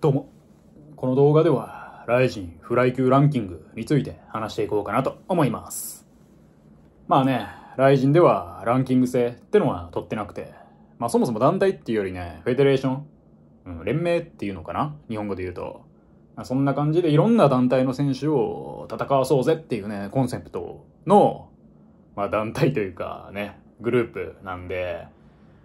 どうも。この動画では、ライジンフライ級ランキングについて話していこうかなと思います。まあね、ライジンではランキング制ってのは取ってなくて、まあそもそも団体っていうよりね、フェデレーション、うん、連盟っていうのかな日本語で言うと。まあ、そんな感じでいろんな団体の選手を戦わそうぜっていうね、コンセプトの、まあ団体というかね、グループなんで、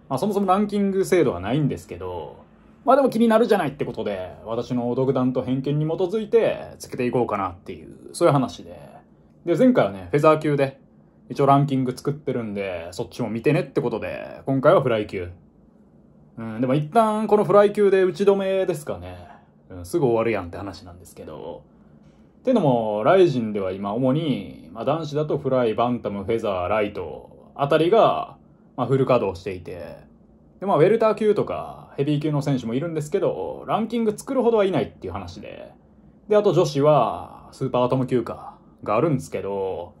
まあそもそもランキング制度はないんですけど、まあでも気になるじゃないってことで、私の独断と偏見に基づいてつけていこうかなっていう、そういう話で。で、前回はね、フェザー級で、一応ランキング作ってるんで、そっちも見てねってことで、今回はフライ級。うん、でも一旦このフライ級で打ち止めですかね。うん、すぐ終わるやんって話なんですけど。ってのも、ライジンでは今主に、まあ、男子だとフライ、バンタム、フェザー、ライトあたりが、まあ、フル稼働していて、で、まあ、ウェルター級とかヘビー級の選手もいるんですけど、ランキング作るほどはいないっていう話で。で、あと女子は、スーパーアトム級か、があるんですけど、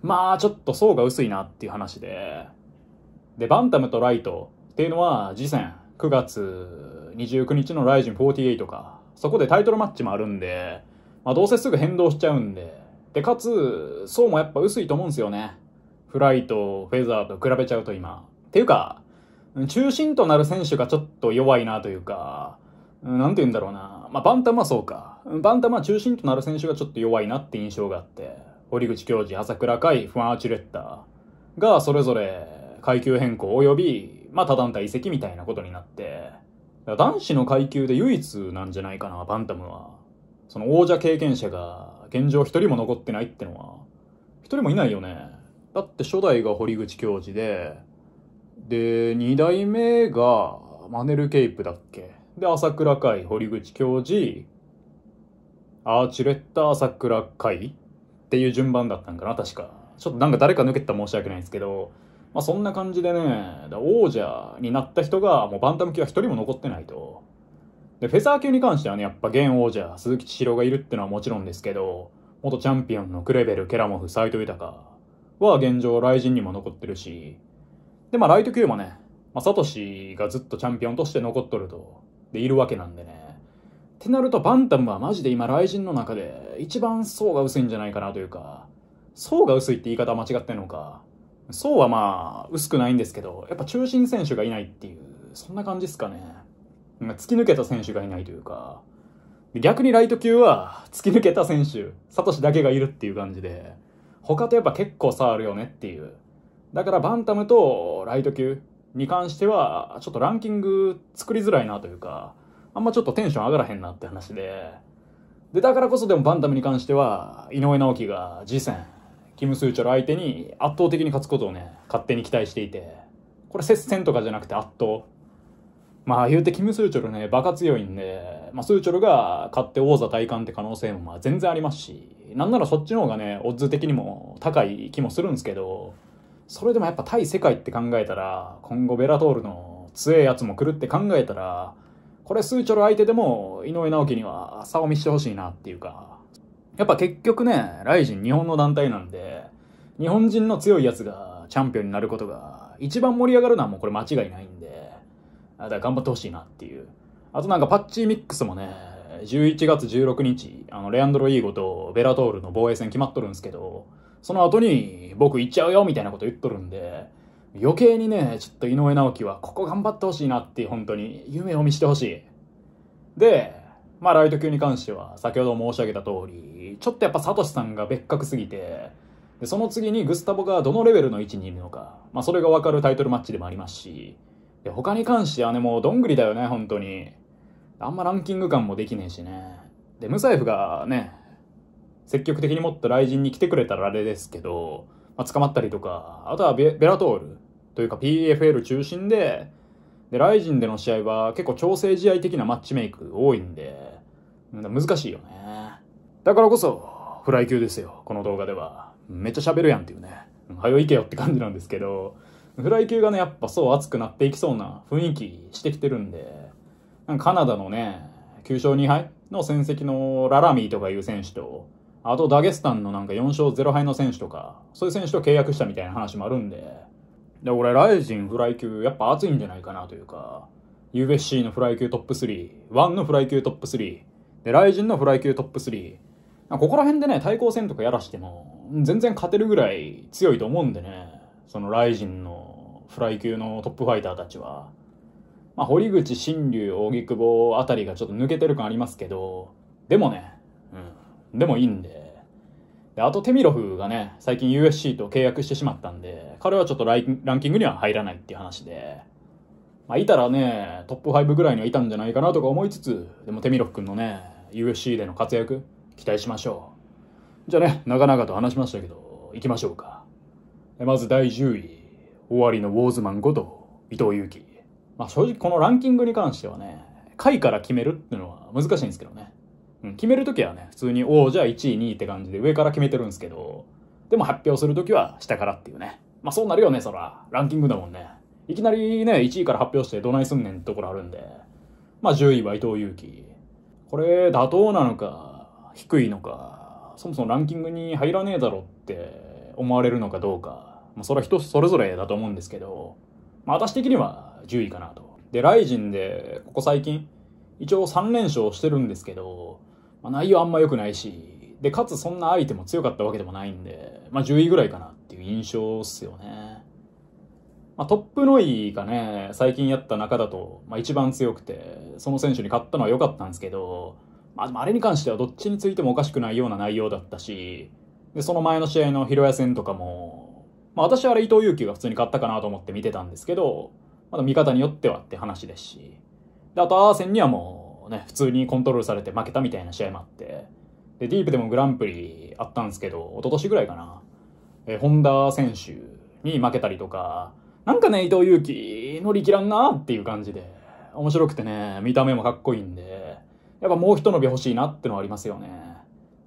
まあ、ちょっと層が薄いなっていう話で。で、バンタムとライトっていうのは、次戦、9月29日のライジン48か、そこでタイトルマッチもあるんで、まあ、どうせすぐ変動しちゃうんで。で、かつ、層もやっぱ薄いと思うんですよね。フライト、フェザーと比べちゃうと今。っていうか、中心となる選手がちょっと弱いなというか、なんて言うんだろうな。まあ、バンタムはそうか。バンタムは中心となる選手がちょっと弱いなって印象があって、堀口教授、朝倉海、ファン・アーチュレッタがそれぞれ階級変更及び、まあ、他団体移籍みたいなことになって、男子の階級で唯一なんじゃないかな、バンタムは。その王者経験者が現状一人も残ってないってのは、一人もいないよね。だって初代が堀口教授で、で、2代目がマネル・ケイプだっけで、朝倉海、堀口教授、アーチュレッタ、朝倉海っていう順番だったんかな、確か。ちょっとなんか誰か抜けたら申し訳ないんですけど、まあそんな感じでね、王者になった人がもうバンタム級は一人も残ってないと。で、フェザー級に関してはね、やっぱ現王者、鈴木千尋がいるってのはもちろんですけど、元チャンピオンのクレベル、ケラモフ、斎藤豊は現状、雷神にも残ってるし、で、まあ、ライト級もね、まあ、サトシがずっとチャンピオンとして残っとると、で、いるわけなんでね。ってなると、バンタムはマジで今、雷神の中で、一番層が薄いんじゃないかなというか、層が薄いって言い方は間違ってんのか、層はまあ、薄くないんですけど、やっぱ中心選手がいないっていう、そんな感じっすかね。突き抜けた選手がいないというか、逆にライト級は突き抜けた選手、サトシだけがいるっていう感じで、他とやっぱ結構差あるよねっていう。だからバンタムとライト級に関しては、ちょっとランキング作りづらいなというか、あんまちょっとテンション上がらへんなって話で、で、だからこそでもバンタムに関しては、井上直樹が次戦、キム・スーチョル相手に圧倒的に勝つことをね、勝手に期待していて、これ接戦とかじゃなくて圧倒。まあ言うてキム・スーチョルね、バカ強いんで、まあスーチョルが勝って王座体感って可能性もまあ全然ありますし、なんならそっちの方がね、オッズ的にも高い気もするんですけど、それでもやっぱ対世界って考えたら、今後ベラトールの強えやつも来るって考えたら、これスーチョル相手でも井上直樹には差を見してほしいなっていうか、やっぱ結局ね、ライジン日本の団体なんで、日本人の強いやつがチャンピオンになることが一番盛り上がるのはもうこれ間違いないんで、だから頑張ってほしいなっていう。あとなんかパッチミックスもね、11月16日、あの、レアンドロ・イーゴとベラトールの防衛戦決まっとるんですけど、その後に僕行っちゃうよみたいなこと言っとるんで、余計にね、ちょっと井上直樹はここ頑張ってほしいなって本当に夢を見してほしい。で、まあライト級に関しては先ほど申し上げた通り、ちょっとやっぱサトシさんが別格すぎて、でその次にグスタボがどのレベルの位置にいるのか、まあそれがわかるタイトルマッチでもありますし、で他に関してはね、もうどんぐりだよね、本当に。あんまランキング感もできねえしね。で、ムサイフがね、積極的にもっと雷神に来てくれたらあれですけど、まあ、捕まったりとか、あとはベラトールというか PFL 中心で、で、ライジンでの試合は結構調整試合的なマッチメイク多いんで、難しいよね。だからこそ、フライ級ですよ、この動画では。めっちゃ喋るやんっていうね。はよいけよって感じなんですけど、フライ級がね、やっぱそう熱くなっていきそうな雰囲気してきてるんで、なんかカナダのね、9勝2敗の戦績のララミーとかいう選手と、あとダゲスタンのなんか4勝0敗の選手とか、そういう選手と契約したみたいな話もあるんで、で、俺、ライジンフライ級やっぱ熱いんじゃないかなというか、UFC のフライ級トップ3、ワンのフライ級トップ3、で、ライジンのフライ級トップ3、ここら辺でね、対抗戦とかやらしても、全然勝てるぐらい強いと思うんでね、そのライジンのフライ級のトップファイターたちは。まあ、堀口、新竜、木久保あたりがちょっと抜けてる感ありますけど、でもね、でもいいんで。で、あとテミロフがね、最近 USC と契約してしまったんで、彼はちょっとラインランキングには入らないっていう話で、まあ、いたらね、トップ5ぐらいにはいたんじゃないかなとか思いつつ、でもテミロフ君のね、USC での活躍、期待しましょう。じゃあね、長々と話しましたけど、行きましょうか。まず第10位、終わりのウォーズマンこと伊藤祐樹。まあ正直このランキングに関してはね、下位から決めるっていうのは難しいんですけどね。うん、決めるときはね、普通に、おお、じゃあ1位、2位って感じで上から決めてるんですけど、でも発表するときは下からっていうね。まあそうなるよね、そら。ランキングだもんね。いきなりね、1位から発表してどないすんねんってところあるんで。まあ10位は伊藤祐希。これ、妥当なのか、低いのか、そもそもランキングに入らねえだろって思われるのかどうか。まあそれは人それぞれだと思うんですけど、まあ私的には10位かなと。で、ライジンで、ここ最近、一応3連勝してるんですけど、まあ、内容あんま良くないし、で、かつそんな相手も強かったわけでもないんで、まあ、10位ぐらいかなっていう印象っすよね。まあ、トップノイがね、最近やった中だと、まあ、一番強くて、その選手に勝ったのは良かったんですけど、まあ、でもあれに関してはどっちについてもおかしくないような内容だったし、で、その前の試合のヒロヤ戦とかも、まあ、私はあれ伊藤悠樹が普通に勝ったかなと思って見てたんですけど、まだ見方によってはって話ですし、で、あとアーセンにはもう、ね、普通にコントロールされて負けたみたいな試合もあって、で、ディープでもグランプリあったんですけど、一昨年ぐらいかな、え本田選手に負けたりとか、なんかね、伊藤祐希乗り切らんなっていう感じで、面白くてね、見た目もかっこいいんで、やっぱもう一伸び欲しいなってのはありますよね。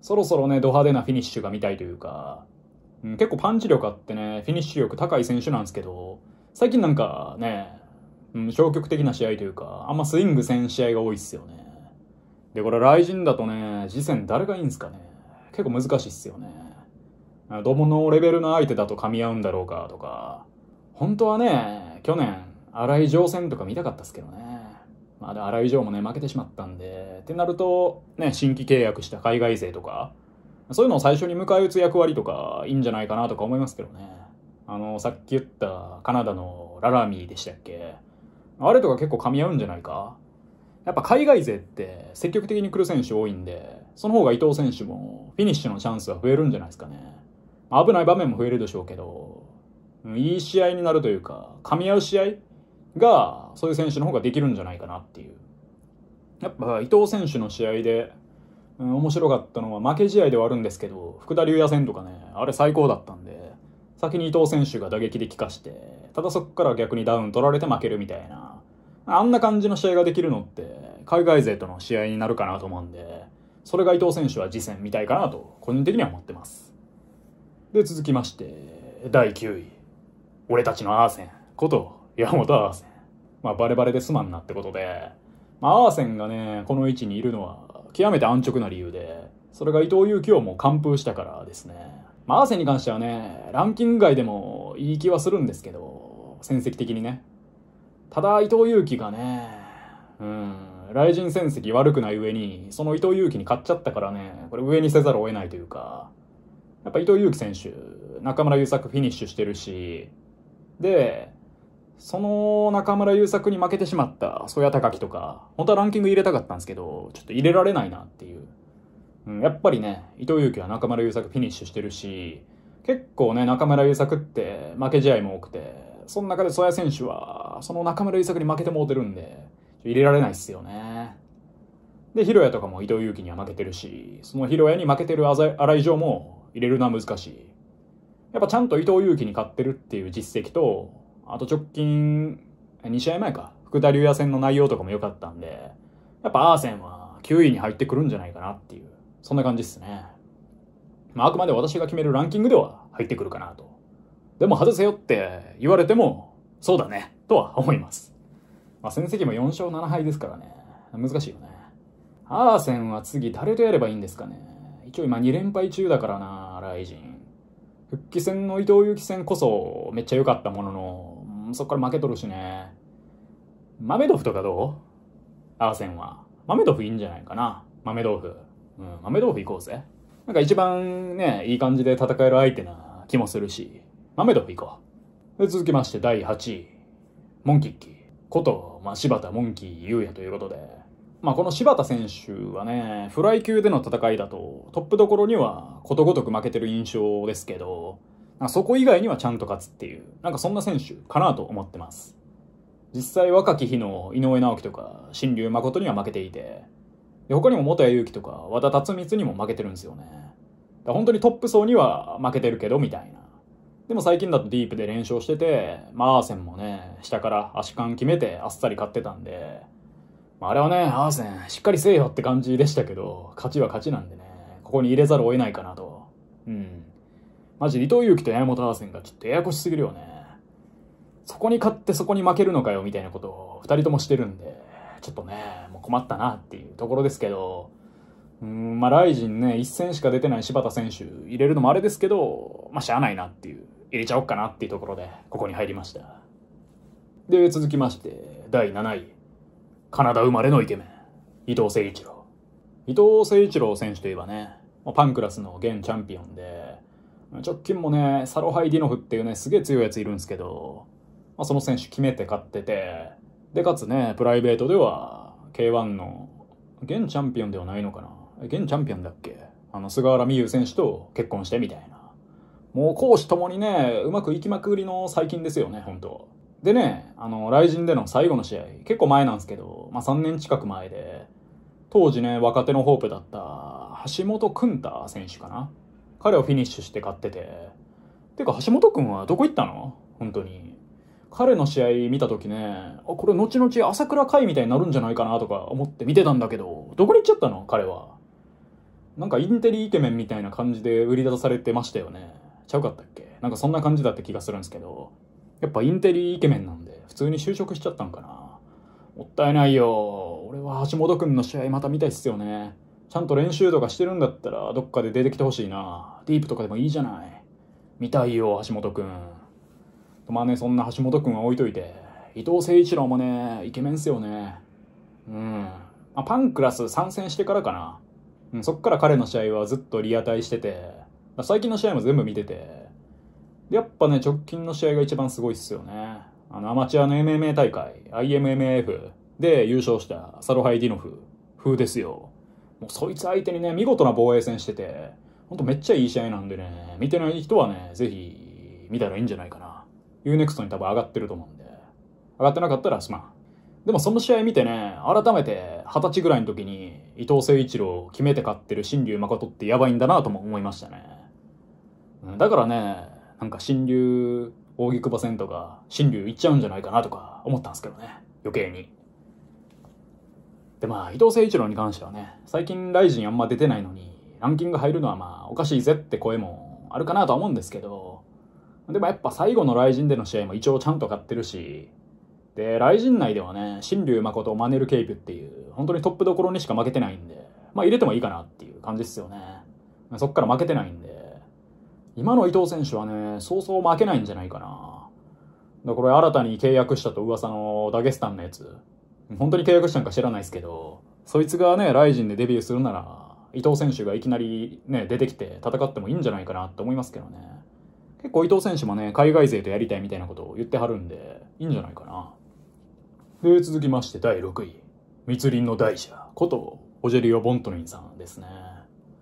そろそろね、ド派手なフィニッシュが見たいというか、うん、結構パンチ力あってね、フィニッシュ力高い選手なんですけど、最近なんかね、うん、消極的な試合というか、あんまスイングせん試合が多いっすよね。で、これ、雷神だとね、次戦誰がいいんすかね。結構難しいっすよね。どものレベルの相手だと噛み合うんだろうかとか、本当はね、去年、荒井城戦とか見たかったっすけどね。まあ、荒井城もね、負けてしまったんで、ってなると、ね、新規契約した海外勢とか、そういうのを最初に迎え撃つ役割とか、いいんじゃないかなとか思いますけどね。あの、さっき言ったカナダのララミーでしたっけあれとか結構噛み合うんじゃないかやっぱ海外勢って積極的に来る選手多いんで、その方が伊藤選手もフィニッシュのチャンスは増えるんじゃないですかね。危ない場面も増えるでしょうけど、いい試合になるというか、噛み合う試合が、そういう選手の方ができるんじゃないかなっていう。やっぱ伊藤選手の試合で、うん、面白かったのは負け試合ではあるんですけど、福田竜也戦とかね、あれ最高だったんで先に伊藤選手が打撃で効かして、ただそこから逆にダウン取られて負けるみたいな、あんな感じの試合ができるのって、海外勢との試合になるかなと思うんで、それが伊藤選手は次戦見たいかなと、個人的には思ってます。で、続きまして、第9位。俺たちのアーセンこと、山本アーセン。まあ、バレバレですまんなってことで、まあ、アーセンがね、この位置にいるのは、極めて安直な理由で、それが伊藤祐希をもう完封したからですね。まあ、アーセンに関してはね、ランキング外でもいい気はするんですけど、戦績的にね。ただ、伊藤祐樹がね、うん、雷神戦績悪くない上に、その伊藤祐樹に勝っちゃったからね、これ上にせざるを得ないというか、やっぱ伊藤祐樹選手、中村優作フィニッシュしてるし、で、その中村優作に負けてしまった曽谷高樹とか、本当はランキング入れたかったんですけど、ちょっと入れられないなっていう。うん、やっぱりね、伊藤祐樹は中村優作フィニッシュしてるし、結構ね、中村優作って負け試合も多くて、その中で曽谷選手は、その中村優作に負けてもうてるんで、入れられないっすよね。で、広ロとかも伊藤祐樹には負けてるし、その広ロに負けてる荒井城も入れるのは難しい。やっぱちゃんと伊藤祐樹に勝ってるっていう実績と、あと直近、2試合前か、福田竜也戦の内容とかも良かったんで、やっぱアーセンは9位に入ってくるんじゃないかなっていう。そんな感じですね。まあ、あくまで私が決めるランキングでは入ってくるかなと。でも外せよって言われても、そうだね、とは思います。まあ、戦績も4勝7敗ですからね。難しいよね。アーセンは次誰とやればいいんですかね。一応今2連敗中だからな、ライジン。復帰戦の伊藤祐希戦こそめっちゃ良かったものの、そっから負けとるしね。マメドフとかどうアーセンは。マメドフいいんじゃないかな。豆豆腐。うん、豆豆腐行こうぜ。なんか一番ね、いい感じで戦える相手な気もするし、豆豆腐行こう。続きまして第8位、モンキッキー。こと、まあ、柴田モンキー優也ということで、まあ、この柴田選手はね、フライ級での戦いだと、トップどころにはことごとく負けてる印象ですけど、そこ以外にはちゃんと勝つっていう、なんかそんな選手かなと思ってます。実際若き日の井上直樹とか、新竜誠には負けていて、で他にも元谷勇希とか和田辰光にも負けてるんですよね。だ本当にトップ層には負けてるけどみたいな。でも最近だとディープで連勝してて、まあ、アーセンもね、下から足感決めてあっさり勝ってたんで、まあ、あれはね、アーセンしっかりせえよって感じでしたけど、勝ちは勝ちなんでね、ここに入れざるを得ないかなと。うん。マジ、伊藤勇樹と山本アーセンがちょっとややこしすぎるよね。そこに勝ってそこに負けるのかよみたいなことを二人ともしてるんで、ちょっとね、もう困ったなっていうところですけど、うん、まあ、ライジンね、1戦しか出てない柴田選手入れるのもあれですけど、まあ、しゃあないなっていう、入れちゃおっかなっていうところで、ここに入りました。で、続きまして、第7位。カナダ生まれのイケメン、伊藤誠一郎。伊藤誠一郎選手といえばね、パンクラスの現チャンピオンで、直近もね、サロハイ・ディノフっていうね、すげえ強いやついるんですけど、まあ、その選手決めて勝ってて、で、かつね、プライベートでは、K1 の、現チャンピオンではないのかな現チャンピオンだっけあの、菅原美優選手と結婚してみたいな。もう講師ともにね、うまくいきまくりの最近ですよね、本当でね、あの、雷神での最後の試合、結構前なんですけど、まあ、3年近く前で、当時ね、若手のホープだった橋本くんた選手かな。彼をフィニッシュして勝ってて。てか、橋本くんはどこ行ったの本当に。彼の試合見た時ね、あ、これ後々朝倉海みたいになるんじゃないかなとか思って見てたんだけど、どこに行っちゃったの彼は。なんかインテリイケメンみたいな感じで売り出されてましたよね。ちゃうかったっけなんかそんな感じだった気がするんですけど、やっぱインテリイケメンなんで、普通に就職しちゃったんかな。もったいないよ。俺は橋本くんの試合また見たいっすよね。ちゃんと練習とかしてるんだったら、どっかで出てきてほしいな。ディープとかでもいいじゃない。見たいよ、橋本くん。まあね、そんな橋本君は置いといて、伊藤誠一郎もね、イケメンっすよね。うん。まあ、パンクラス参戦してからかな。うん、そっから彼の試合はずっとリアタイしてて、最近の試合も全部見てて、やっぱね、直近の試合が一番すごいっすよね。あの、アマチュアの MMA 大会、IMMAF で優勝したサロハイ・ディノフ風ですよ。もうそいつ相手にね、見事な防衛戦してて、ほんとめっちゃいい試合なんでね、見てない人はね、ぜひ見たらいいんじゃないかな。Unext に多分上がってると思うんで。上がってなかったらすまん。でもその試合見てね、改めて二十歳ぐらいの時に伊藤誠一郎を決めて勝ってる新竜誠ってやばいんだなとも思いましたね。だからね、なんか新竜扇久保戦とか新竜行っちゃうんじゃないかなとか思ったんですけどね、余計に。でまあ、伊藤誠一郎に関してはね、最近ライジンあんま出てないのに、ランキング入るのはまあおかしいぜって声もあるかなとは思うんですけど、でもやっぱ最後の雷神での試合も一応ちゃんと勝ってるし、で、雷神内ではね、新竜誠をマネルケイプっていう、本当にトップどころにしか負けてないんで、まあ入れてもいいかなっていう感じっすよね。そっから負けてないんで、今の伊藤選手はね、そうそう負けないんじゃないかな。だこれ新たに契約したと噂のダゲスタンのやつ、本当に契約したんか知らないですけど、そいつがね、ライジンでデビューするなら、伊藤選手がいきなりね、出てきて戦ってもいいんじゃないかなって思いますけどね。結構伊藤選手もね、海外勢とやりたいみたいなことを言ってはるんで、いいんじゃないかな。で、続きまして第6位。密林の大蛇こと、オジェリオ・ボントリンさんですね。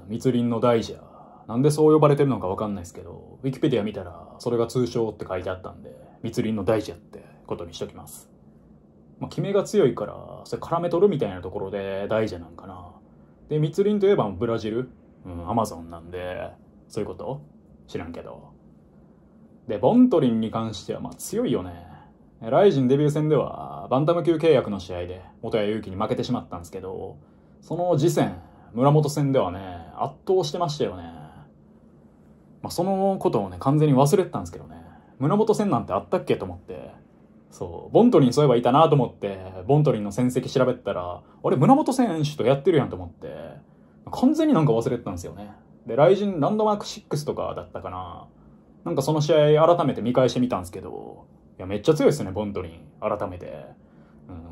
密林の大蛇。なんでそう呼ばれてるのかわかんないですけど、ウィキペディア見たら、それが通称って書いてあったんで、密林の大蛇ってことにしときます。まあ、キめが強いから、それ絡めとるみたいなところで大蛇なんかな。で、密林といえばブラジル、うん、アマゾンなんで、そういうこと知らんけど。で、ボントリンに関してはまあ強いよね。ライジンデビュー戦では、バンタム級契約の試合で、元谷勇気に負けてしまったんですけど、その次戦、村本戦ではね、圧倒してましたよね。まあ、そのことをね、完全に忘れてたんですけどね。村本戦なんてあったっけと思って、そう、ボントリンそういえばいたなと思って、ボントリンの戦績調べたら、あれ、村本選手とやってるやんと思って、完全になんか忘れてたんですよね。で、ライジンランドマーク6とかだったかな。なんかその試合改めて見返してみたんですけど、いや、めっちゃ強いですね、ボントリン。改めて。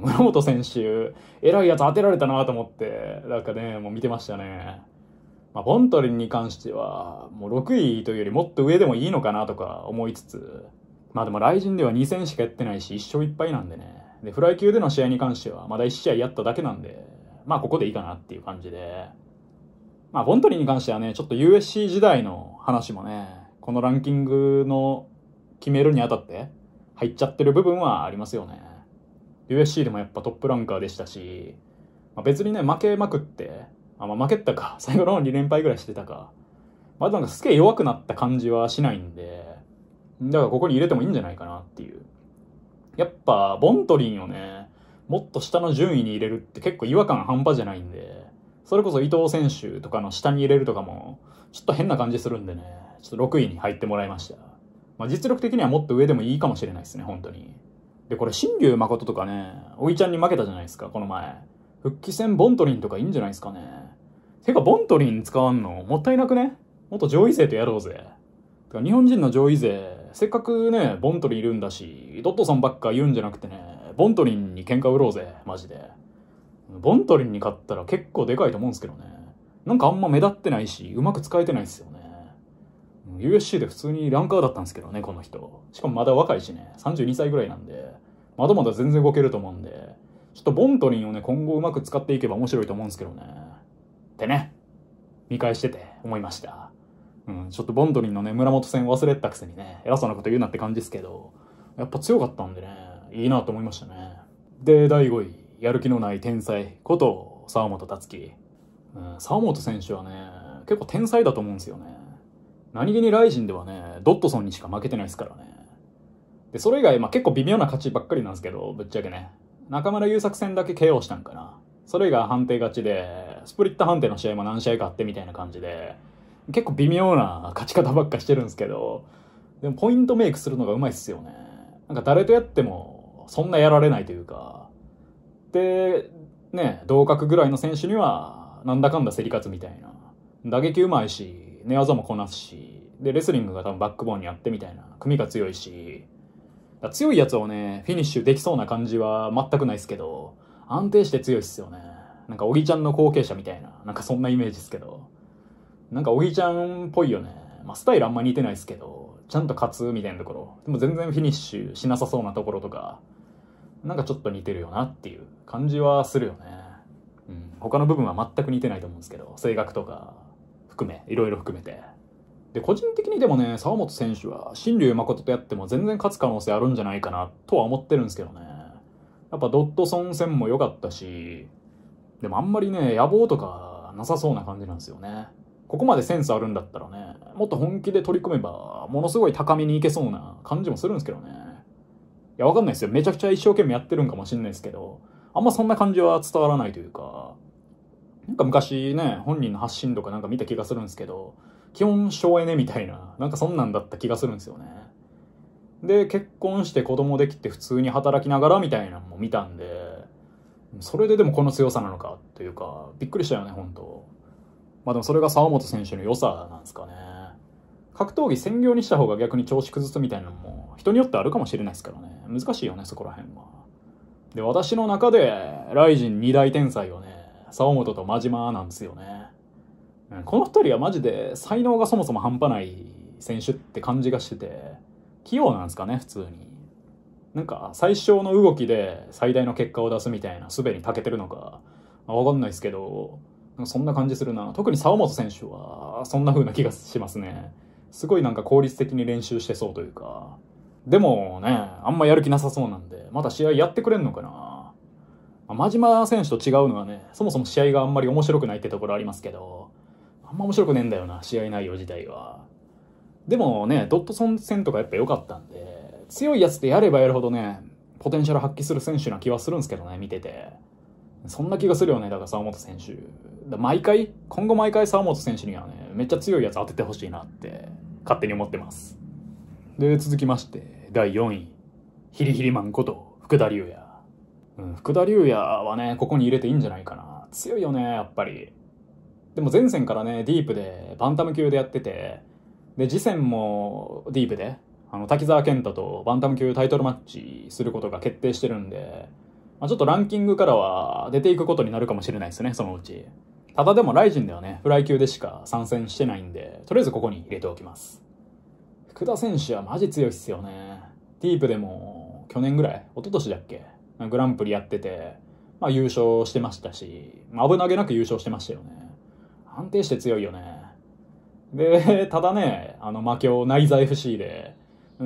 うん、村本選手、偉いやつ当てられたなと思って、なんかね、もう見てましたね。まあ、ボントリンに関しては、もう6位というよりもっと上でもいいのかなとか思いつつ、まあでも雷神では2戦しかやってないし、1勝1敗なんでね。で、フライ級での試合に関しては、まだ1試合やっただけなんで、まあここでいいかなっていう感じで。まあ、ボントリンに関してはね、ちょっと USC 時代の話もね、このランキングの決めるにあたって入っちゃってる部分はありますよね。USC でもやっぱトップランカーでしたし、まあ、別にね、負けまくって、あ、まあ、負けたか。最後の2連敗ぐらいしてたか。まあ、なんかすげえ弱くなった感じはしないんで、だからここに入れてもいいんじゃないかなっていう。やっぱ、ボントリンをね、もっと下の順位に入れるって結構違和感半端じゃないんで、それこそ伊藤選手とかの下に入れるとかも、ちょっと変な感じするんでね。ちょっと6位に入ってもらいました。まあ、実力的にはもっと上でもいいかもしれないですね、本当に。で、これ、新竜誠とかね、おいちゃんに負けたじゃないですか、この前。復帰戦ボントリンとかいいんじゃないですかね。てか、ボントリン使わんのもったいなくねもっと上位勢とやろうぜ。てか、日本人の上位勢、せっかくね、ボントリンいるんだし、ドットさんばっか言うんじゃなくてね、ボントリンに喧嘩売ろうぜ、マジで。ボントリンに勝ったら結構でかいと思うんですけどね。なんかあんま目立ってないし、うまく使えてないですよね。USC で普通にランカーだったんですけどね、この人。しかもまだ若いしね、32歳ぐらいなんで、まだまだ全然動けると思うんで、ちょっとボントリンをね、今後うまく使っていけば面白いと思うんですけどね。ってね、見返してて思いました。うん、ちょっとボントリンのね、村本戦忘れたくせにね、偉そうなこと言うなって感じですけど、やっぱ強かったんでね、いいなと思いましたね。で、第5位、やる気のない天才こと、沢本達樹。うん、沢本選手はね、結構天才だと思うんですよね。何気にライジンではね、ドットソンにしか負けてないですからね。で、それ以外、まあ、結構微妙な勝ちばっかりなんですけど、ぶっちゃけね。中村優作戦だけ KO したんかな。それが判定勝ちで、スプリット判定の試合も何試合かあってみたいな感じで、結構微妙な勝ち方ばっかしてるんですけど、でもポイントメイクするのがうまいっすよね。なんか誰とやっても、そんなやられないというか。で、ね、同格ぐらいの選手には、なんだかんだ競り勝つみたいな。打撃うまいし、寝技もこなすし、で、レスリングが多分バックボーンにあってみたいな、組が強いし、強いやつをね、フィニッシュできそうな感じは全くないですけど、安定して強いっすよね。なんか、おぎちゃんの後継者みたいな、なんかそんなイメージですけど、なんか、おぎちゃんっぽいよね。まあ、スタイルあんま似てないですけど、ちゃんと勝つみたいなところ、でも全然フィニッシュしなさそうなところとか、なんかちょっと似てるよなっていう感じはするよね。うん、他の部分は全く似てないと思うんですけど、性格とか、含め、いろいろ含めて。で、個人的にでもね、沢本選手は、新竜誠とやっても全然勝つ可能性あるんじゃないかな、とは思ってるんですけどね。やっぱドットソン戦も良かったし、でもあんまりね、野望とかなさそうな感じなんですよね。ここまでセンスあるんだったらね、もっと本気で取り組めば、ものすごい高めにいけそうな感じもするんですけどね。いや、わかんないですよ。めちゃくちゃ一生懸命やってるんかもしんないですけど、あんまそんな感じは伝わらないというか、なんか昔ね、本人の発信とかなんか見た気がするんですけど、基本省エネみたいな、なんかそんなんだった気がするんですよね。で、結婚して子供できて普通に働きながらみたいなのも見たんで、それででもこの強さなのかというか、びっくりしたよね、本当まあでもそれが沢本選手の良さなんですかね。格闘技専業にした方が逆に調子崩すみたいなのも人によってあるかもしれないですからね。難しいよね、そこら辺は。で、私の中で、ライジン二大天才をね、沢本と真島なんですよね。うん、この2人はマジで才能がそもそも半端ない選手って感じがしてて、器用なんですかね、普通に。なんか、最小の動きで最大の結果を出すみたいな、すべに長けてるのか、わかんないですけど、そんな感じするな。特に沢本選手は、そんな風な気がしますね。すごいなんか効率的に練習してそうというか。でもね、あんまやる気なさそうなんで、また試合やってくれんのかな真島選手と違うのはね、そもそも試合があんまり面白くないってところありますけど、あんま面白くねえんだよな、試合内容自体は。でもね、ドットソン戦とかやっぱ良かったんで、強いやつってやればやるほどね、ポテンシャル発揮する選手な気はするんですけどね、見てて。そんな気がするよね、だから沢本選手。だ毎回、今後毎回沢本選手にはね、めっちゃ強いやつ当ててほしいなって、勝手に思ってます。で、続きまして、第4位。ヒリヒリマンこと、福田竜也。福田竜也はね、ここに入れていいんじゃないかな。強いよね、やっぱり。でも前線からね、ディープで、バンタム級でやってて、で、次戦もディープで、あの、滝沢健太とバンタム級タイトルマッチすることが決定してるんで、まあ、ちょっとランキングからは出ていくことになるかもしれないですね、そのうち。ただでもライジンではね、フライ級でしか参戦してないんで、とりあえずここに入れておきます。福田選手はマジ強いっすよね。ディープでも、去年ぐらい一昨年だっけグランプリやってて、まあ優勝してましたし、まあ、危なげなく優勝してましたよね。安定して強いよね。で、ただね、あの、魔境内在 FC で、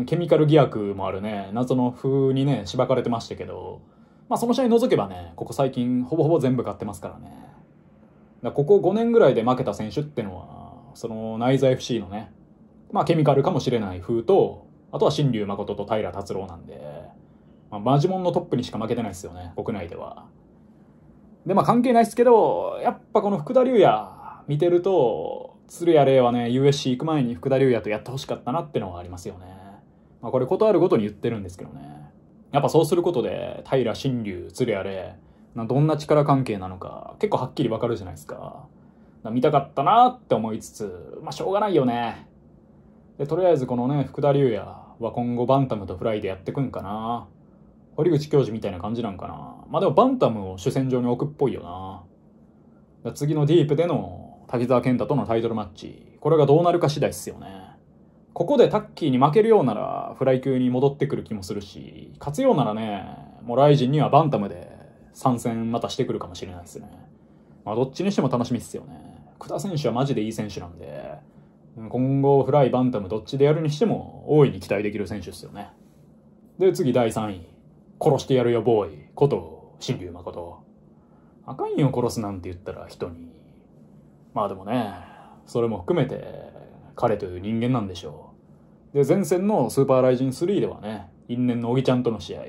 ケミカル疑惑もあるね、謎の風にね、しばかれてましたけど、まあその試合除けばね、ここ最近ほぼほぼ全部勝ってますからね。だここ5年ぐらいで負けた選手ってのは、その内在 FC のね、まあケミカルかもしれない風と、あとは新竜誠と平達郎なんで、まあ、マジモンのトップにしか負けてないですよね、国内では。で、まあ関係ないですけど、やっぱこの福田竜也見てると、鶴谷玲はね、USC 行く前に福田竜也とやってほしかったなってのはありますよね。まあこれ断るごとに言ってるんですけどね。やっぱそうすることで、平新竜、鶴谷玲、どんな力関係なのか、結構はっきりわかるじゃないですか。か見たかったなって思いつつ、まあしょうがないよね。で、とりあえずこのね、福田竜也は今後バンタムとフライでやってくんかな。堀口教授みたいな感じなんかな。まあでもバンタムを主戦場に置くっぽいよな。次のディープでの滝沢健太とのタイトルマッチ。これがどうなるか次第っすよね。ここでタッキーに負けるようならフライ級に戻ってくる気もするし、勝つようならね、もうライジンにはバンタムで参戦またしてくるかもしれないですね。まあどっちにしても楽しみっすよね。久田選手はマジでいい選手なんで、今後フライ、バンタムどっちでやるにしても大いに期待できる選手ですよね。で、次第3位。殺してやるよ、ボーイ。こと、新竜誠。あかんよ、殺すなんて言ったら人に。まあでもね、それも含めて、彼という人間なんでしょう。で、前線のスーパーライジン3ではね、因縁の小木ちゃんとの試合。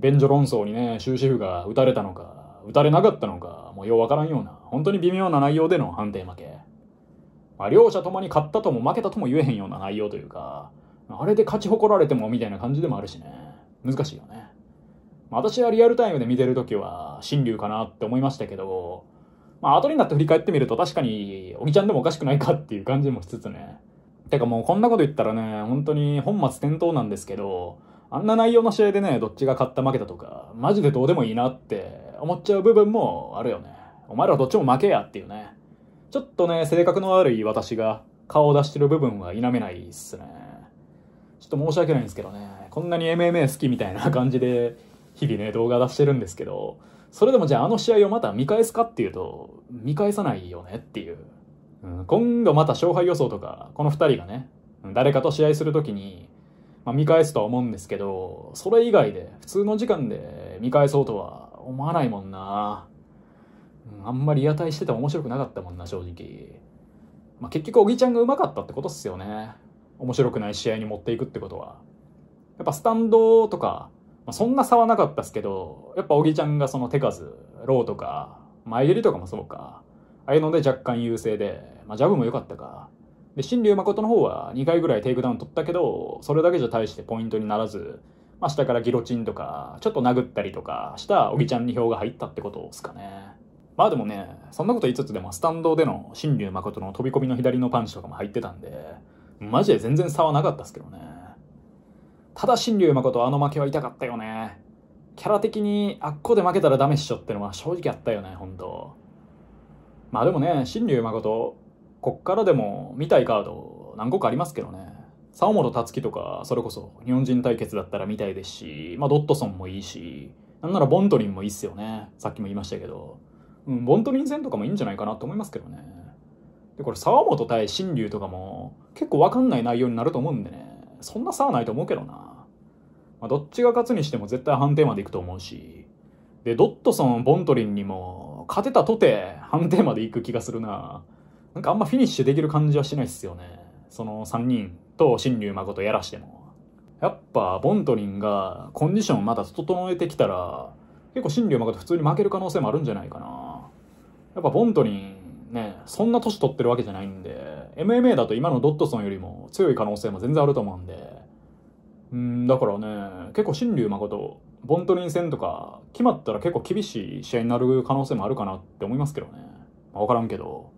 便所論争にね、終止符が打たれたのか、打たれなかったのか、もうようわからんような、本当に微妙な内容での判定負け。まあ、両者ともに勝ったとも負けたとも言えへんような内容というか、あれで勝ち誇られてもみたいな感じでもあるしね、難しいよね。まあ、私はリアルタイムで見てる時は、新竜かなって思いましたけど、まあ、後になって振り返ってみると確かに、おぎちゃんでもおかしくないかっていう感じもしつつね。てかもうこんなこと言ったらね、本当に本末転倒なんですけど、あんな内容の試合でね、どっちが勝った負けたとか、マジでどうでもいいなって思っちゃう部分もあるよね。お前らどっちも負けやっていうね。ちょっとね、性格の悪い私が顔を出してる部分は否めないっすね。ちょっと申し訳ないんですけどね、こんなに MMA 好きみたいな感じで日々ね動画出してるんですけどそれでもじゃああの試合をまた見返すかっていうと見返さないよねっていう、うん、今度また勝敗予想とかこの2人がね誰かと試合する時に、まあ、見返すとは思うんですけどそれ以外で普通の時間で見返そうとは思わないもんな、うん、あんまり屋台してて面白くなかったもんな正直、まあ、結局小木ちゃんがうまかったってことっすよね面白くない試合に持っていくってことはやっぱスタンドとかあ、そんな差はなかったっすけど、やっぱ小木ちゃんがその手数、ローとか、前蹴りとかもそうか。ああいうので若干優勢で、まあ、ジャブも良かったか。で、新竜誠の方は2回ぐらいテイクダウン取ったけど、それだけじゃ大してポイントにならず、まあ、下からギロチンとか、ちょっと殴ったりとかした小木ちゃんに票が入ったってことですかね。まあでもね、そんなこと言いつつでも、スタンドでの新竜誠の飛び込みの左のパンチとかも入ってたんで、マジで全然差はなかったっすけどね。ただ新竜誠あの負けは痛かったよね。キャラ的にあっこで負けたらダメっしょってのは正直あったよね、本当まあでもね、新竜誠、こっからでも見たいカード何個かありますけどね。沢本達樹とか、それこそ日本人対決だったら見たいですし、まあドットソンもいいし、なんならボントリンもいいっすよね。さっきも言いましたけど。うん、ボントリン戦とかもいいんじゃないかなと思いますけどね。で、これ沢本対新竜とかも結構わかんない内容になると思うんでね。そんな差はないと思うけどな。まあ、どっちが勝つにしても絶対判定までいくと思うし。で、ドットソン、ボントリンにも、勝てたとて判定までいく気がするな。なんかあんまフィニッシュできる感じはしないっすよね。その3人と新竜誠やらしても。やっぱ、ボントリンがコンディションまた整えてきたら、結構新竜誠普通に負ける可能性もあるんじゃないかな。やっぱボントリンね、そんな年取ってるわけじゃないんで、MMA だと今のドットソンよりも強い可能性も全然あると思うんで、うん、だからね、結構新竜誠、ボントリン戦とか、決まったら結構厳しい試合になる可能性もあるかなって思いますけどね。まわからんけど。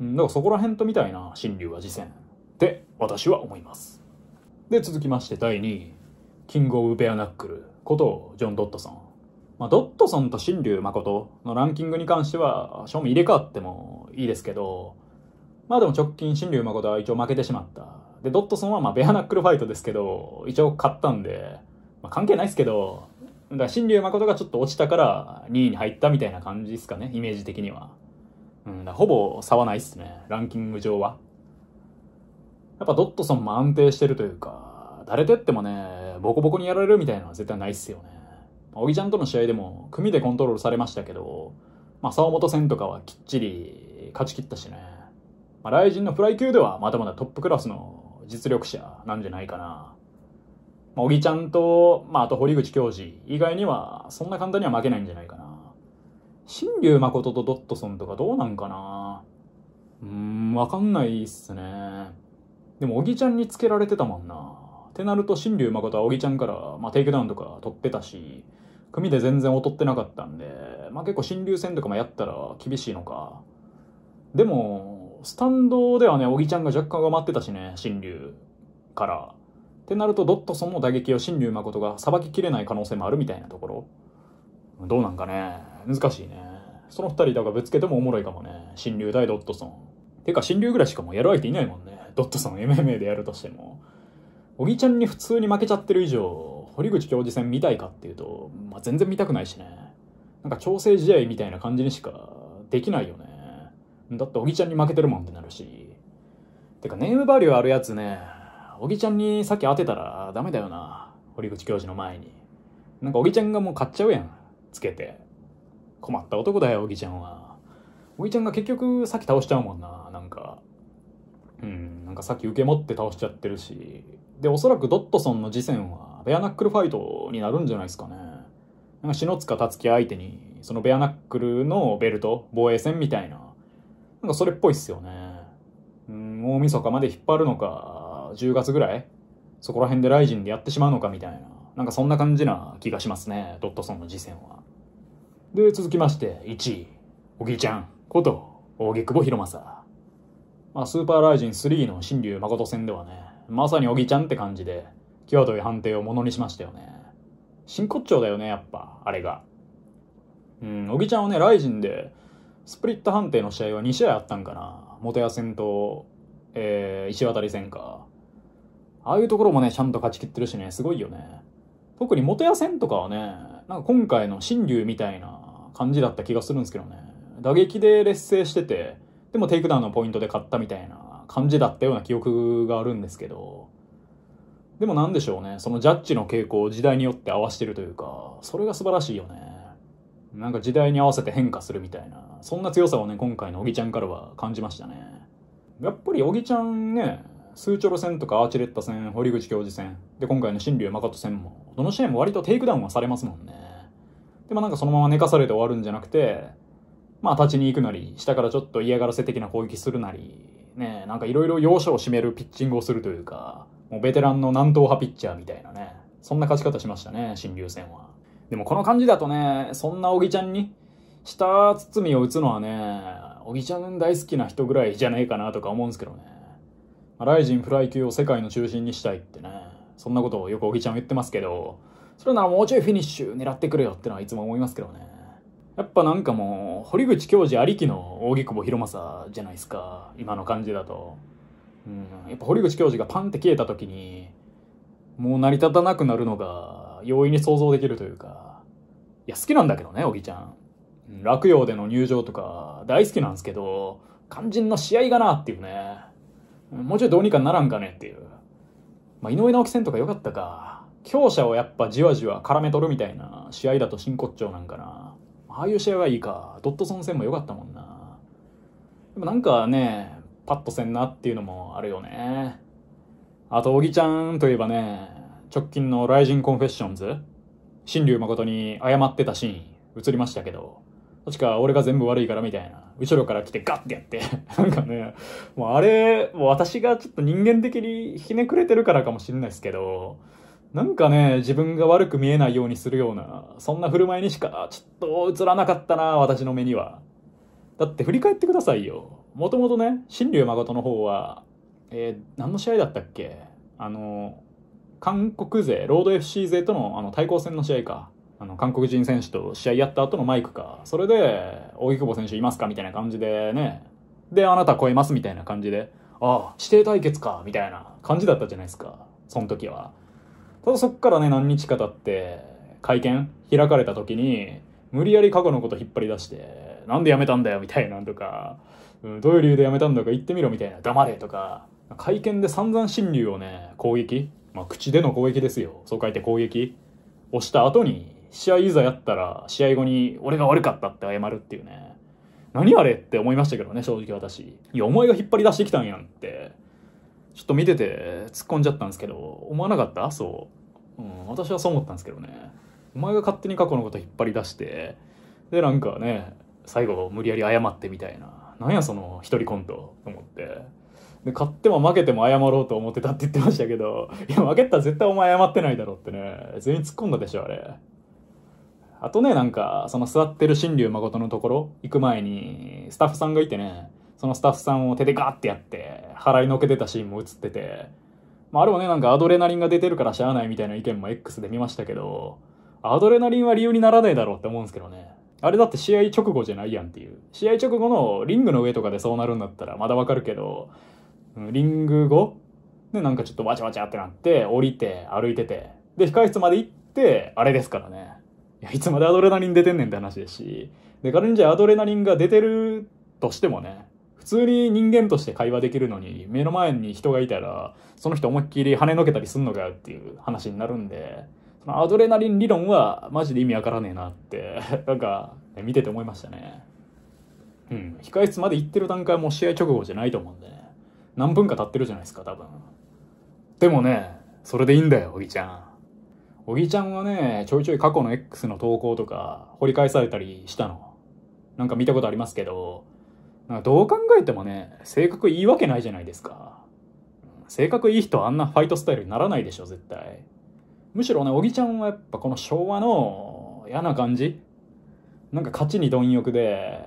うん、だからそこら辺とみたいな、新竜は次戦。って私は思います。で、続きまして第2位。キング・オブ・ベアナックルことジョン・ドットソン。まあ、ドットソンと新竜誠のランキングに関しては、正味入れ替わってもいいですけど、まあでも直近、新竜誠は一応負けてしまった。で、ドットソンはまあベアナックルファイトですけど、一応勝ったんで、まあ関係ないですけど、だから新竜誠がちょっと落ちたから2位に入ったみたいな感じですかね、イメージ的には。うん、だほぼ差はないっすね、ランキング上は。やっぱドットソンも安定してるというか、誰とやってもね、ボコボコにやられるみたいなのは絶対ないっすよね。小木ちゃんとの試合でも、組でコントロールされましたけど、まあ、沢本戦とかはきっちり勝ち切ったしね。まあ、ジンのフライ級ではまだまだトップクラスの実力者なんじゃないかな。まあ、小木ちゃんと、まあ、あと堀口教授以外には、そんな簡単には負けないんじゃないかな。新竜誠とドットソンとかどうなんかな。うーん、わかんないっすね。でも、小木ちゃんにつけられてたもんな。ってなると、新竜誠は小木ちゃんから、まあ、テイクダウンとか取ってたし、組で全然劣ってなかったんで、まあ結構新竜戦とかもやったら厳しいのか。でも、スタンドではね、小木ちゃんが若干上回ってたしね、新竜から。ってなると、ドットソンの打撃を新竜誠がさばききれない可能性もあるみたいなところ。どうなんかね、難しいね。その二人だからぶつけてもおもろいかもね。新竜対ドットソン。てか、新竜ぐらいしかもうやる相手いないもんね。ドットソン MMA でやるとしても。小木ちゃんに普通に負けちゃってる以上、堀口教授戦見たいかっていうと、まあ、全然見たくないしね。なんか調整試合みたいな感じにしかできないよね。だって、おぎちゃんに負けてるもんってなるし。てか、ネームバリューあるやつね、おぎちゃんにさっき当てたらダメだよな。堀口教授の前に。なんかおぎちゃんがもう買っちゃうやん。つけて。困った男だよ、おぎちゃんは。おぎちゃんが結局さっき倒しちゃうもんな。なんか。うん、なんかさっき受け持って倒しちゃってるし。で、おそらくドットソンの次戦は、ベアナックルファイトになるんじゃないですかね。なんか篠塚達樹相手に、そのベアナックルのベルト、防衛戦みたいななんかそれっぽいっすよね。うん、大晦日まで引っ張るのか、10月ぐらいそこら辺でライジンでやってしまうのかみたいな。なんかそんな感じな気がしますね。ドットソンの次戦は。で、続きまして、1位。おぎちゃんこと、荻久保博正。まあ、スーパーライジン3の新竜誠戦ではね、まさにおぎちゃんって感じで、際どい判定をものにしましたよね。真骨頂だよね、やっぱ、あれが。うん、おぎちゃんをね、ライジンで、スプリット判定の試合は2試合あったんかな。元谷戦と、えー、石渡戦か。ああいうところもね、ちゃんと勝ち切ってるしね、すごいよね。特に元谷戦とかはね、なんか今回の新竜みたいな感じだった気がするんですけどね。打撃で劣勢してて、でもテイクダウンのポイントで勝ったみたいな感じだったような記憶があるんですけど、でもなんでしょうね、そのジャッジの傾向を時代によって合わしてるというか、それが素晴らしいよね。なんか時代に合わせて変化するみたいな、そんな強さをね、今回の小木ちゃんからは感じましたね。やっぱり小木ちゃんね、スーチョロ戦とかアーチレッタ戦、堀口教授戦、で、今回の新竜誠戦も、どの試合も割とテイクダウンはされますもんね。でもなんかそのまま寝かされて終わるんじゃなくて、まあ立ちに行くなり、下からちょっと嫌がらせ的な攻撃するなり、ね、なんかいろいろ要所を占めるピッチングをするというか、もうベテランの南東派ピッチャーみたいなね、そんな勝ち方しましたね、新竜戦は。でもこの感じだとね、そんなおぎちゃんに、舌包みを打つのはね、お木ちゃん大好きな人ぐらいじゃねえかなとか思うんですけどね。ライジンフライ級を世界の中心にしたいってね、そんなことをよくお木ちゃん言ってますけど、それならもうちょいフィニッシュ狙ってくれよってのはいつも思いますけどね。やっぱなんかもう、堀口教授ありきの扇久保博正じゃないですか、今の感じだと。うん、やっぱ堀口教授がパンって消えた時に、もう成り立たなくなるのが、容易に想像できるというか。いや、好きなんだけどね、おぎちゃん。落葉での入場とか大好きなんですけど、肝心の試合がなっていうね。もうちょいどうにかならんかねっていう。まあ、井上直樹戦とか良かったか。強者をやっぱじわじわ絡めとるみたいな試合だと真骨頂なんかな。ああいう試合はいいか。ドットソン戦も良かったもんな。でもなんかね、パッとせんなっていうのもあるよね。あと、小木ちゃんといえばね、直近のライジンコンフェッションズ、新竜誠に謝ってたシーン映りましたけど、確か俺が全部悪いからみたいな、後ろから来てガッてやって、なんかね、もうあれ、もう私がちょっと人間的にひねくれてるからかもしれないですけど、なんかね、自分が悪く見えないようにするような、そんな振る舞いにしかちょっと映らなかったな、私の目には。だって振り返ってくださいよ。もともとね、新竜誠の方は、えー、何の試合だったっけあの、韓国勢、ロード FC 勢とのあの対抗戦の試合か。あの、韓国人選手と試合やった後のマイクか。それで、大久保選手いますかみたいな感じでね。で、あなた超えますみたいな感じで。ああ、指定対決かみたいな感じだったじゃないですか。その時は。ただそっからね、何日か経って、会見開かれた時に、無理やり過去のこと引っ張り出して、なんで辞めたんだよみたいなんとか、うん、どういう理由で辞めたんだか言ってみろみたいな、黙れとか、会見で散々新竜をね、攻撃まあ、口での攻撃ですよ。そう書いて攻撃をした後に、試合いざやったら、試合後に俺が悪かったって謝るっていうね。何あれって思いましたけどね、正直私。いや、お前が引っ張り出してきたんやんって。ちょっと見てて突っ込んじゃったんですけど、思わなかったそう。うん、私はそう思ったんですけどね。お前が勝手に過去のこと引っ張り出して、で、なんかね、最後無理やり謝ってみたいな。なんやその一人コントと思って。で勝っても負けても謝ろうと思ってたって言ってましたけど、いや、負けたら絶対お前謝ってないだろってね、全員突っ込んだでしょ、あれ。あとね、なんか、その座ってる新竜誠のところ行く前に、スタッフさんがいてね、そのスタッフさんを手でガーってやって、払いのけてたシーンも映ってて、まあ、あれもね、なんかアドレナリンが出てるからしゃあないみたいな意見も X で見ましたけど、アドレナリンは理由にならねえだろうって思うんですけどね。あれだって試合直後じゃないやんっていう。試合直後のリングの上とかでそうなるんだったらまだわかるけど、リング後でなんかちょっとわちゃわちゃってなって降りて歩いててで控室まで行ってあれですからねいやいつまでアドレナリン出てんねんって話ですしで仮にじゃあアドレナリンが出てるとしてもね普通に人間として会話できるのに目の前に人がいたらその人思いっきり跳ねのけたりすんのかよっていう話になるんでそのアドレナリン理論はマジで意味わからねえなって なんか、見てて思いましたねうん控室まで行ってる段階も試合直後じゃないと思うんでね何分か経ってるじゃないですか、多分。でもね、それでいいんだよ、おぎちゃん。おぎちゃんはね、ちょいちょい過去の X の投稿とか、掘り返されたりしたの。なんか見たことありますけど、なんかどう考えてもね、性格いいわけないじゃないですか。性格いい人あんなファイトスタイルにならないでしょ、絶対。むしろね、おぎちゃんはやっぱこの昭和の嫌な感じなんか勝ちに貪欲で、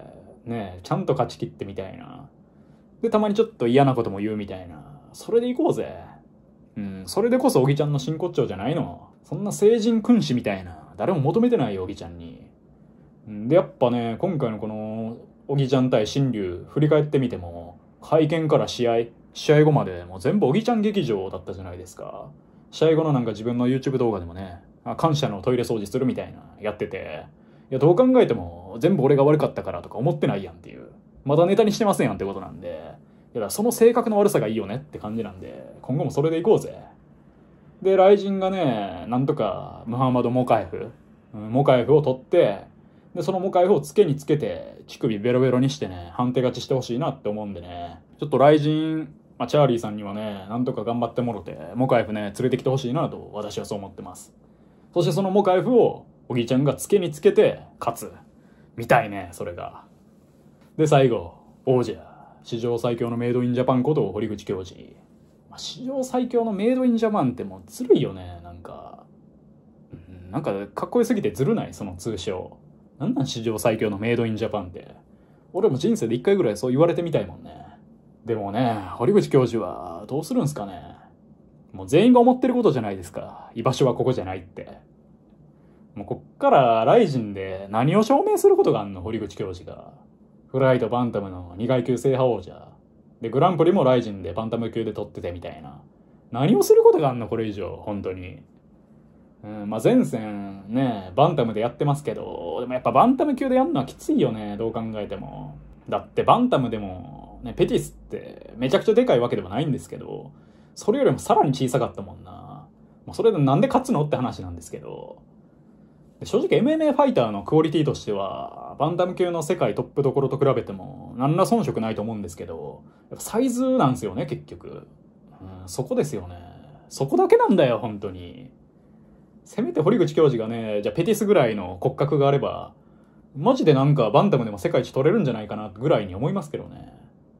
ね、ちゃんと勝ち切ってみたいな。で、たまにちょっと嫌なことも言うみたいな。それで行こうぜ。うん、それでこそ小木ちゃんの真骨頂じゃないの。そんな成人君子みたいな。誰も求めてないよ、小木ちゃんに。で、やっぱね、今回のこの、小木ちゃん対新竜、振り返ってみても、会見から試合、試合後までもう全部小木ちゃん劇場だったじゃないですか。試合後のなんか自分の YouTube 動画でもね、感謝のトイレ掃除するみたいな、やってて。いや、どう考えても、全部俺が悪かったからとか思ってないやんっていう。まだネタにしてませんやんってことなんで、いや、その性格の悪さがいいよねって感じなんで、今後もそれでいこうぜ。で、雷神がね、なんとか、ムハンマド・モカエフ、うん、モカエフを取って、で、そのモカエフをつけにつけて、乳首ベロベロにしてね、判定勝ちしてほしいなって思うんでね、ちょっと雷神、まあ、チャーリーさんにはね、なんとか頑張ってもろて、モカエフね、連れてきてほしいなと、私はそう思ってます。そしてそのモカエフを、おぎちゃんがつけにつけて、勝つ。みたいね、それが。で、最後、王者。史上最強のメイドインジャパンこと堀口教授。まあ、史上最強のメイドインジャパンってもうずるいよね。なんか、うん、なんかかっこよすぎてずるない、その通称。なんなん史上最強のメイドインジャパンって。俺も人生で一回ぐらいそう言われてみたいもんね。でもね、堀口教授はどうするんすかね。もう全員が思ってることじゃないですか。居場所はここじゃないって。もうこっからライジンで何を証明することがあんの、堀口教授が。フライとバンタムの2階級制覇王者。で、グランプリもライジンでバンタム級で取っててみたいな。何をすることがあんのこれ以上、本当に。うん、まあ前線ね、バンタムでやってますけど、でもやっぱバンタム級でやるのはきついよね、どう考えても。だってバンタムでも、ね、ペティスってめちゃくちゃでかいわけでもないんですけど、それよりもさらに小さかったもんな。まあ、それでなんで勝つのって話なんですけど。正直 MMA ファイターのクオリティとしては、バンダム級の世界トップどころと比べても、何ら遜色ないと思うんですけど、やっぱサイズなんですよね、結局。うん、そこですよね。そこだけなんだよ、本当に。せめて堀口教授がね、じゃあペティスぐらいの骨格があれば、マジでなんかバンダムでも世界一取れるんじゃないかなぐらいに思いますけどね。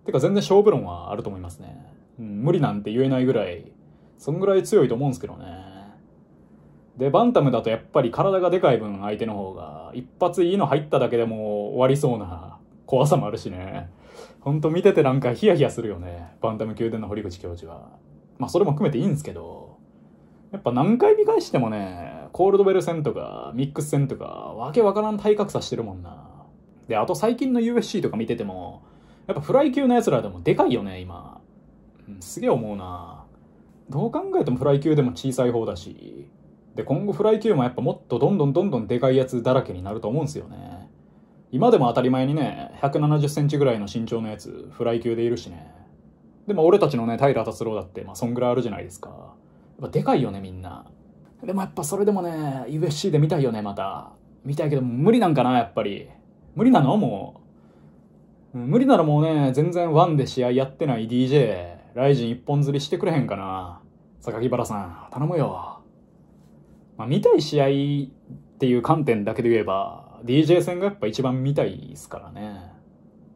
てか全然勝負論はあると思いますね。うん、無理なんて言えないぐらい、そんぐらい強いと思うんですけどね。で、バンタムだとやっぱり体がでかい分相手の方が、一発いいの入っただけでも終わりそうな怖さもあるしね。ほんと見ててなんかヒヤヒヤするよね。バンタム宮殿の堀口教授は。まあそれも含めていいんですけど、やっぱ何回見返してもね、コールドベル戦とかミックス戦とか、わけわからん体格差してるもんな。で、あと最近の UFC とか見てても、やっぱフライ級の奴らでもでかいよね、今。うん、すげえ思うな。どう考えてもフライ級でも小さい方だし、で、今後フライ級もやっぱもっとどんどんどんどんでかいやつだらけになると思うんすよね。今でも当たり前にね、170センチぐらいの身長のやつ、フライ級でいるしね。でも俺たちのね、平達郎だって、まあそんぐらいあるじゃないですか。やっぱでかいよね、みんな。でもやっぱそれでもね、UFC で見たいよね、また。見たいけど、無理なんかな、やっぱり。無理なのもう。無理ならもうね、全然ワンで試合やってない DJ、ライジン一本釣りしてくれへんかな。榊原さん、頼むよ。まあ、見たい試合っていう観点だけで言えば、DJ 戦がやっぱ一番見たいですからね。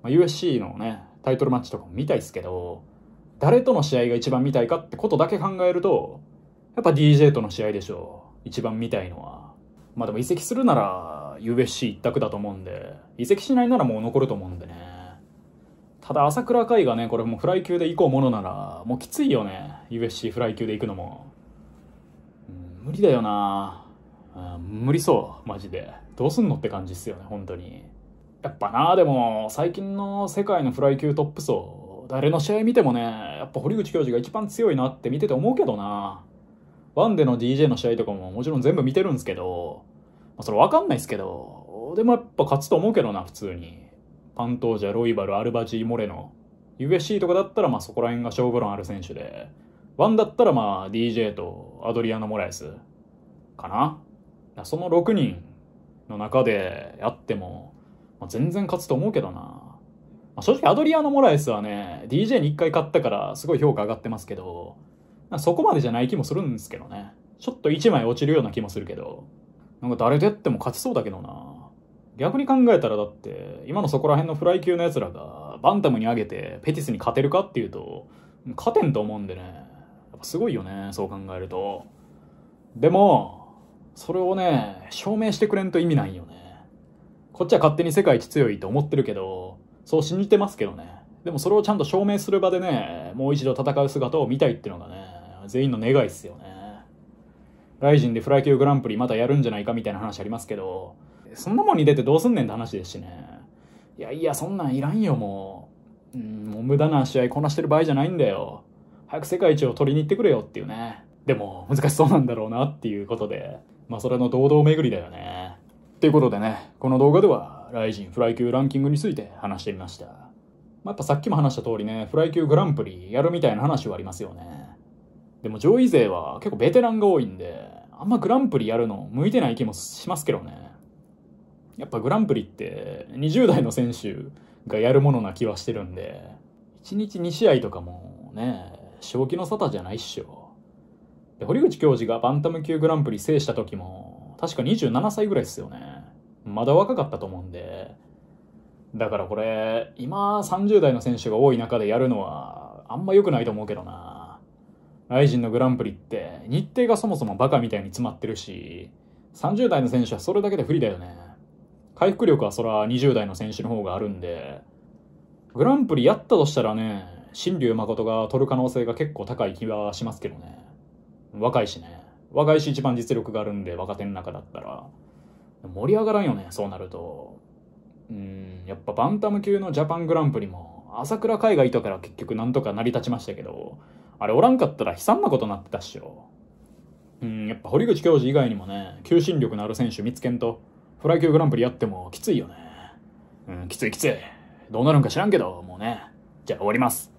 まあ、USC のね、タイトルマッチとかも見たいですけど、誰との試合が一番見たいかってことだけ考えると、やっぱ DJ との試合でしょう。一番見たいのは。まあでも移籍するなら USC 一択だと思うんで、移籍しないならもう残ると思うんでね。ただ朝倉海がね、これもうフライ級で行こうものなら、もうきついよね。USC フライ級で行くのも。無理だよな無理そうマジでどうすんのって感じっすよね本当にやっぱなでも最近の世界のフライ級トップ層誰の試合見てもねやっぱ堀口教授が一番強いなって見てて思うけどなワンでの DJ の試合とかももちろん全部見てるんですけど、まあ、それわかんないっすけどでもやっぱ勝つと思うけどな普通にパントージャロイバルアルバジーモレノ u s c とかだったらまあそこら辺が勝負論ある選手で1だったらまあ DJ とアドリアノ・モライスかな。その6人の中でやっても、まあ、全然勝つと思うけどな。まあ、正直アドリアノ・モラエスはね、DJ に1回勝ったからすごい評価上がってますけど、そこまでじゃない気もするんですけどね。ちょっと1枚落ちるような気もするけど、なんか誰とやっても勝ちそうだけどな。逆に考えたらだって、今のそこら辺のフライ級の奴らがバンタムに上げてペティスに勝てるかっていうと、勝てんと思うんでね。っぱすごいよねそう考えるとでもそれをね証明してくれんと意味ないよねこっちは勝手に世界一強いと思ってるけどそう信じてますけどねでもそれをちゃんと証明する場でねもう一度戦う姿を見たいっていうのがね全員の願いっすよねライジンでフライ級グランプリまたやるんじゃないかみたいな話ありますけどそんなもんに出てどうすんねんって話ですしねいやいやそんなんいらんよもううんもう無駄な試合こなしてる場合じゃないんだよ早く世界一を取りに行ってくれよっていうね。でも、難しそうなんだろうなっていうことで、まあそれの堂々巡りだよね。ということでね、この動画では、ライジンフライ級ランキングについて話してみました。まあ、やっぱさっきも話した通りね、フライ級グランプリやるみたいな話はありますよね。でも上位勢は結構ベテランが多いんで、あんまグランプリやるの向いてない気もしますけどね。やっぱグランプリって20代の選手がやるものな気はしてるんで、1日2試合とかもね、正気の沙汰じゃないっしょ。で、堀口教授がバンタム級グランプリ制した時も、確か27歳ぐらいっすよね。まだ若かったと思うんで。だからこれ、今30代の選手が多い中でやるのは、あんま良くないと思うけどな。ライジンのグランプリって、日程がそもそもバカみたいに詰まってるし、30代の選手はそれだけで不利だよね。回復力はそら20代の選手の方があるんで、グランプリやったとしたらね、新竜誠が取る可能性が結構高い気はしますけどね。若いしね。若いし一番実力があるんで、若手の中だったら。盛り上がらんよね、そうなると。うん、やっぱバンタム級のジャパングランプリも、朝倉海がいたから結局なんとか成り立ちましたけど、あれおらんかったら悲惨なことになってたっしょ。うん、やっぱ堀口教授以外にもね、求心力のある選手見つけんと、フライ級グランプリやってもきついよね。うん、きついきつい。どうなるんか知らんけど、もうね。じゃあ終わります。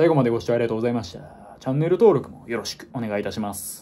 最後までご視聴ありがとうございました。チャンネル登録もよろしくお願いいたします。